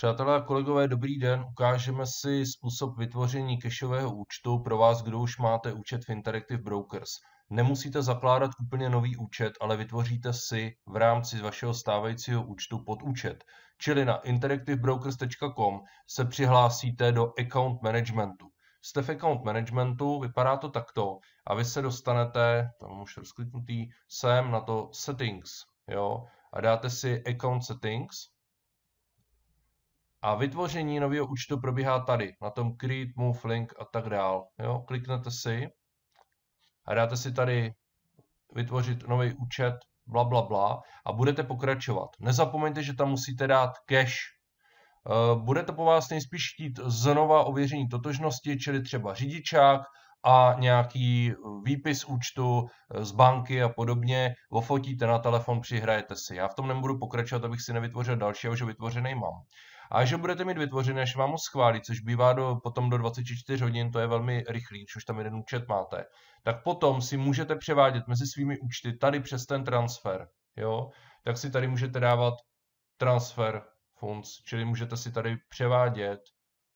Přátelé a kolegové, dobrý den. Ukážeme si způsob vytvoření kešového účtu pro vás, kdo už máte účet v Interactive Brokers. Nemusíte zakládat úplně nový účet, ale vytvoříte si v rámci vašeho stávajícího účtu pod účet. Čili na interactivebrokers.com se přihlásíte do account managementu. Jste v account managementu, vypadá to takto a vy se dostanete, tam už rozkliknutý, sem na to settings, jo, a dáte si account settings, a vytvoření nového účtu probíhá tady, na tom create, move, link a tak dál. Jo? Kliknete si a dáte si tady vytvořit nový účet, bla, bla, bla a budete pokračovat. Nezapomeňte, že tam musíte dát cash. Eh, bude to po vás nejspíš chtít znova ověření totožnosti, čili třeba řidičák a nějaký výpis účtu eh, z banky a podobně. Ofotíte na telefon, přihrajete si. Já v tom nebudu pokračovat, abych si nevytvořil dalšího, že vytvořený mám a že budete mít vytvořené, až vám ho schválí, což bývá do, potom do 24 hodin, to je velmi rychlý, když už tam jeden účet máte, tak potom si můžete převádět mezi svými účty tady přes ten transfer, jo, tak si tady můžete dávat transfer funds, čili můžete si tady převádět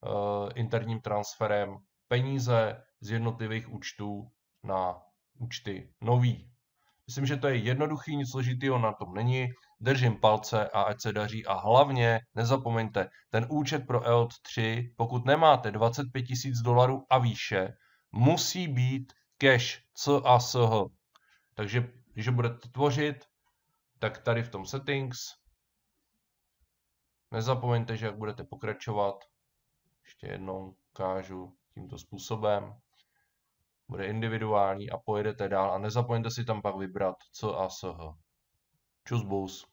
uh, interním transferem peníze z jednotlivých účtů na účty nový, Myslím, že to je jednoduchý, nic složitýho na tom není. Držím palce a ať se daří a hlavně nezapomeňte, ten účet pro EOT 3, pokud nemáte 25 000 dolarů a výše, musí být cash CASH. Takže když budete tvořit, tak tady v tom settings nezapomeňte, že jak budete pokračovat, ještě jednou ukážu tímto způsobem, bude individuální a pojedete dál a nezapomeňte si tam pak vybrat co a sh. Čus bous.